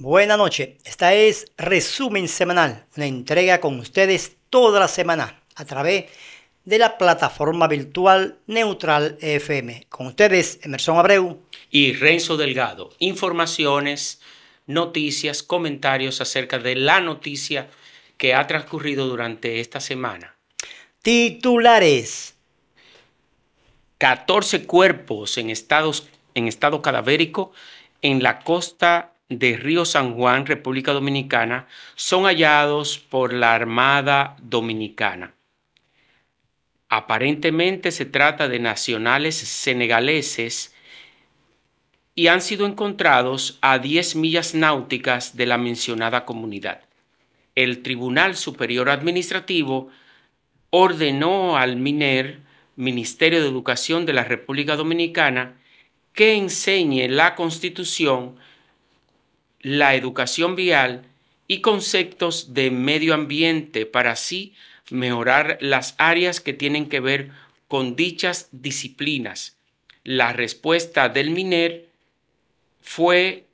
Buenas noches, Esta es Resumen Semanal, una entrega con ustedes toda la semana a través de la plataforma virtual Neutral FM. Con ustedes, Emerson Abreu. Y Renzo Delgado. Informaciones, noticias, comentarios acerca de la noticia que ha transcurrido durante esta semana. Titulares. 14 cuerpos en, en estado cadavérico en la costa de Río San Juan, República Dominicana, son hallados por la Armada Dominicana. Aparentemente se trata de nacionales senegaleses y han sido encontrados a 10 millas náuticas de la mencionada comunidad. El Tribunal Superior Administrativo ordenó al MINER, Ministerio de Educación de la República Dominicana, que enseñe la Constitución la educación vial y conceptos de medio ambiente para así mejorar las áreas que tienen que ver con dichas disciplinas. La respuesta del MINER fue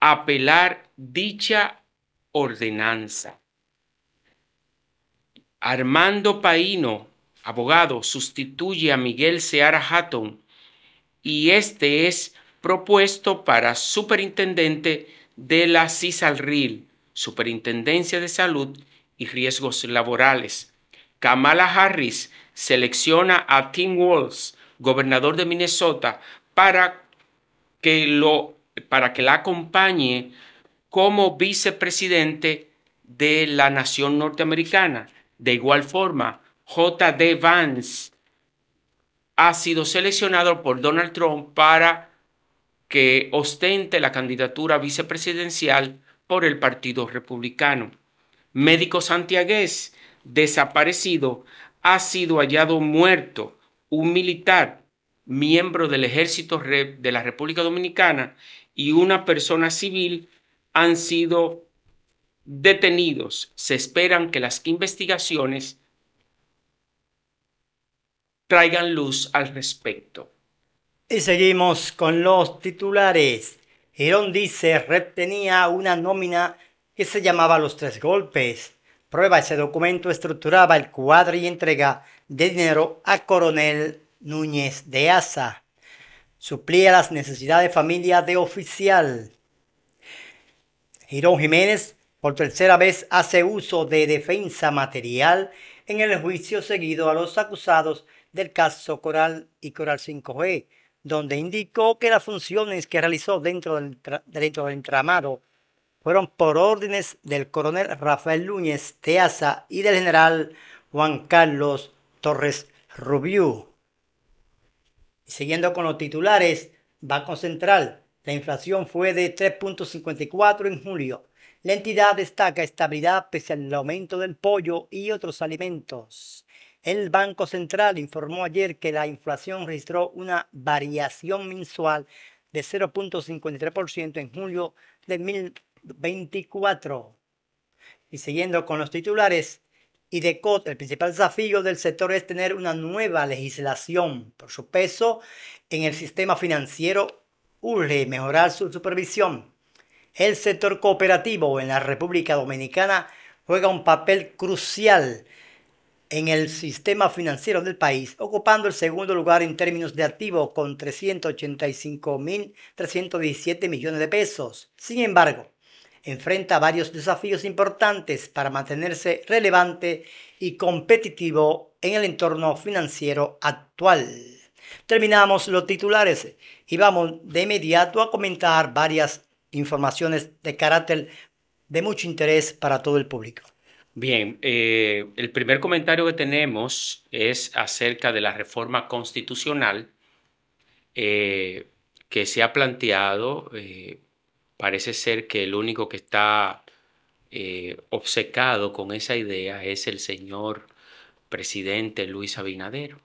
apelar dicha ordenanza. Armando Paino, abogado, sustituye a Miguel Seara Hatton y este es propuesto para superintendente de la CISALRIL, Superintendencia de Salud y Riesgos Laborales. Kamala Harris selecciona a Tim Walz, gobernador de Minnesota, para que, lo, para que la acompañe como vicepresidente de la nación norteamericana. De igual forma, J.D. Vance ha sido seleccionado por Donald Trump para que ostente la candidatura vicepresidencial por el Partido Republicano. Médico santiagués desaparecido ha sido hallado muerto un militar, miembro del ejército de la República Dominicana y una persona civil han sido detenidos. Se esperan que las investigaciones traigan luz al respecto. Y seguimos con los titulares. Girón dice, Red tenía una nómina que se llamaba Los Tres Golpes. Prueba ese documento estructuraba el cuadro y entrega de dinero a coronel Núñez de Asa. Suplía las necesidades de familia de oficial. Girón Jiménez por tercera vez hace uso de defensa material en el juicio seguido a los acusados del caso Coral y Coral 5G donde indicó que las funciones que realizó dentro del, entramado fueron por órdenes del coronel Rafael Núñez Teaza y del general Juan Carlos Torres Rubiú. siguiendo con los titulares, Banco Central, la inflación fue de 3.54 en julio. La entidad destaca estabilidad pese al aumento del pollo y otros alimentos. El Banco Central informó ayer que la inflación registró una variación mensual de 0.53% en julio de 2024. Y siguiendo con los titulares, y el principal desafío del sector es tener una nueva legislación. Por su peso en el sistema financiero, urge mejorar su supervisión. El sector cooperativo en la República Dominicana juega un papel crucial en el sistema financiero del país, ocupando el segundo lugar en términos de activo con 385.317 millones de pesos. Sin embargo, enfrenta varios desafíos importantes para mantenerse relevante y competitivo en el entorno financiero actual. Terminamos los titulares y vamos de inmediato a comentar varias informaciones de carácter de mucho interés para todo el público. Bien, eh, el primer comentario que tenemos es acerca de la reforma constitucional eh, que se ha planteado. Eh, parece ser que el único que está obsecado con esa idea es el señor presidente Luis Abinadero.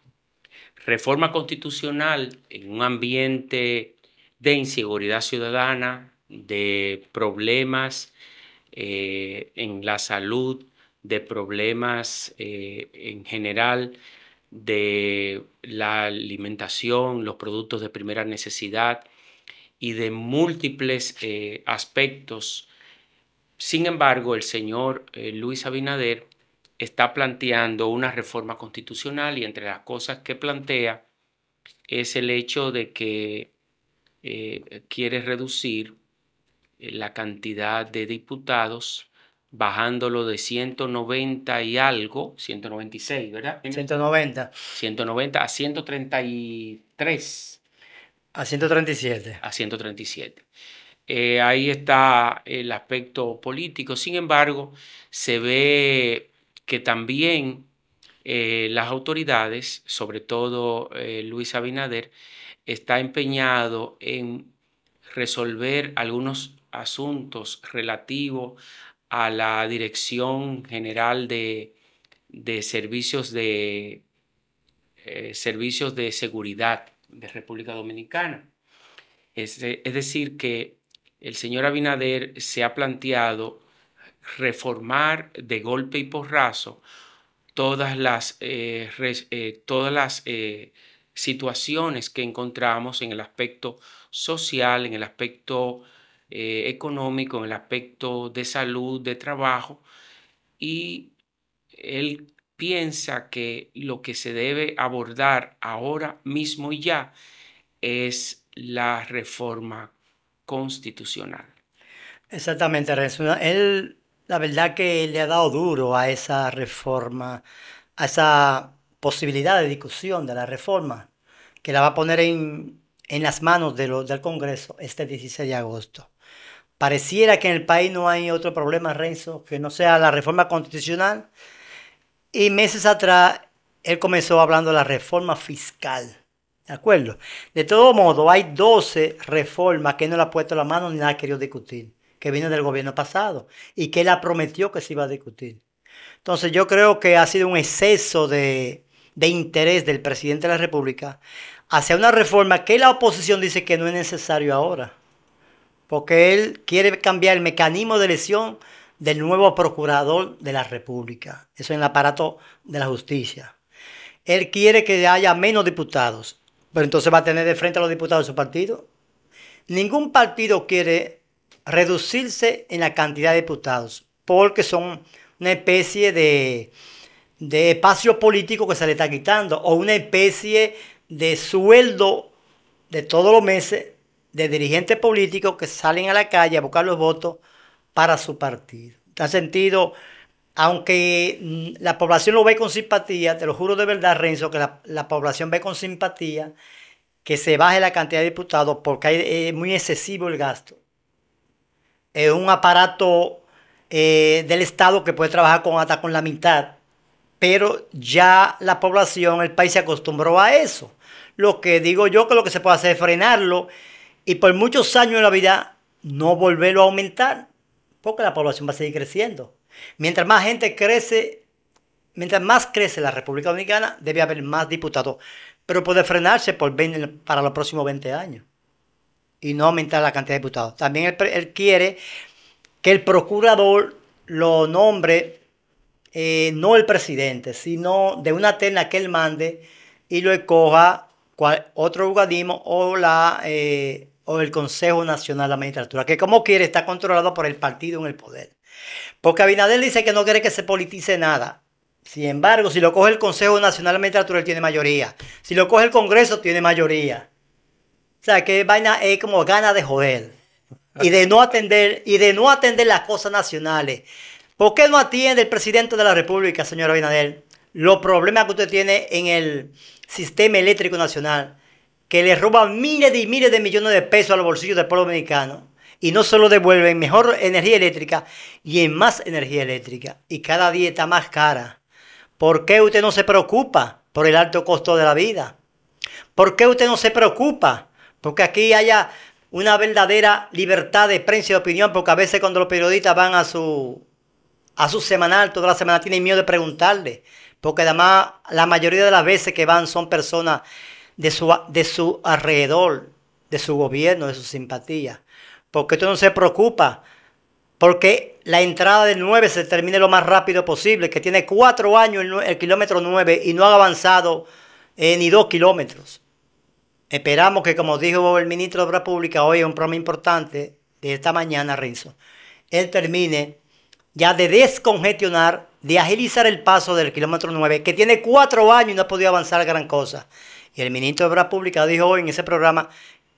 Reforma constitucional en un ambiente de inseguridad ciudadana, de problemas en la salud de problemas eh, en general de la alimentación, los productos de primera necesidad y de múltiples eh, aspectos. Sin embargo, el señor eh, Luis Abinader está planteando una reforma constitucional y entre las cosas que plantea es el hecho de que quiere reducir la cantidad de diputados bajándolo de 190 y algo, 196, ¿verdad? 190. 190 a 133. A 137. A 137. Eh, ahí está el aspecto político. Sin embargo, se ve que también eh, las autoridades, sobre todo eh, Luis Abinader, está empeñado en resolver algunos asuntos relativos a la Dirección General de, Servicios de eh, Servicios de Seguridad de República Dominicana. Es, decir, que el señor Abinader se ha planteado reformar de golpe y porrazo todas las, eh, eh, todas situaciones que encontramos en el aspecto social, en el aspecto eh, económico, en el aspecto de salud, de trabajo, y él piensa que lo que se debe abordar ahora mismo y ya es la reforma constitucional. Exactamente, Renzo. Él, la verdad que le ha dado duro a esa reforma, a esa posibilidad de discusión de la reforma, que la va a poner en, las manos del Congreso este 16 de agosto. Pareciera que en el país no hay otro problema, Renzo, que no sea la reforma constitucional. Y meses atrás, él comenzó hablando de la reforma fiscal. ¿De acuerdo? De todo modo, hay 12 reformas que no le ha puesto la mano ni nada ha querido discutir, que vienen del gobierno pasado y que él prometió que se iba a discutir. Entonces, yo creo que ha sido un exceso de, de interés del presidente de la República hacia una reforma que la oposición dice que no es necesario ahora porque él quiere cambiar el mecanismo de elección del nuevo procurador de la República, eso en el aparato de la justicia. Él quiere que haya menos diputados, pero entonces va a tener de frente a los diputados de su partido. Ningún partido quiere reducirse en la cantidad de diputados, porque son una especie de, de espacio político que se le está quitando, o una especie de sueldo de todos los meses de dirigentes políticos que salen a la calle a buscar los votos para su partido. En sentido, aunque mm, la población lo ve con simpatía, te lo juro de verdad, Renzo, que la, población ve con simpatía que se baje la cantidad de diputados porque hay, es eh, muy excesivo el gasto. Es un aparato eh, del Estado que puede trabajar con, hasta con la mitad, pero ya la población, el país se acostumbró a eso. Lo que digo yo que lo que se puede hacer es frenarlo y por muchos años de la vida no volverlo a aumentar, porque la población va a seguir creciendo. Mientras más gente crece, mientras más crece la República Dominicana, debe haber más diputados, pero puede frenarse por para los próximos 20 años y no aumentar la cantidad de diputados. También él, quiere que el procurador lo nombre eh, no el presidente, sino de una terna que él mande y lo escoja otro organismo o la eh, o el Consejo Nacional de la Magistratura, que como quiere está controlado por el partido en el poder. Porque Abinader dice que no quiere que se politice nada. Sin embargo, si lo coge el Consejo Nacional de la Magistratura, él tiene mayoría. Si lo coge el Congreso, tiene mayoría. O sea, que vaina es como gana de joder. Y de no atender, y de no atender las cosas nacionales. ¿Por qué no atiende el presidente de la República, señor Abinader, los problemas que usted tiene en el sistema eléctrico nacional? que le roban miles y miles de millones de pesos al bolsillo del pueblo dominicano y no solo devuelven... en mejor energía eléctrica y en más energía eléctrica y cada día está más cara. ¿Por qué usted no se preocupa por el alto costo de la vida? ¿Por qué usted no se preocupa? Porque aquí haya una verdadera libertad de prensa y de opinión, porque a veces cuando los periodistas van a su, a su semanal, toda la semana tienen miedo de preguntarle, porque además la mayoría de las veces que van son personas de su, de su alrededor, de su gobierno, de su simpatía. Porque esto no se preocupa, porque la entrada del 9 se termine lo más rápido posible, que tiene cuatro años el, kilómetro 9 y no ha avanzado eh, ni dos kilómetros. Esperamos que, como dijo el ministro de Obras Públicas, hoy es un programa importante de esta mañana, rizo él termine ya de descongestionar, de agilizar el paso del kilómetro 9, que tiene cuatro años y no ha podido avanzar gran cosa. Y el ministro de Obras Públicas dijo hoy en ese programa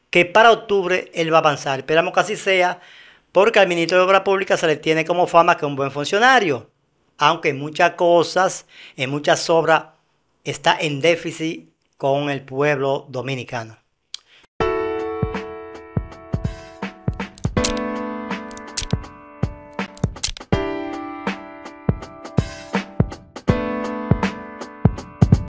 que para octubre él va a avanzar. Esperamos que así sea, porque al ministro de Obras Públicas se le tiene como fama que es un buen funcionario. Aunque en muchas cosas, en muchas obras, está en déficit con el pueblo dominicano.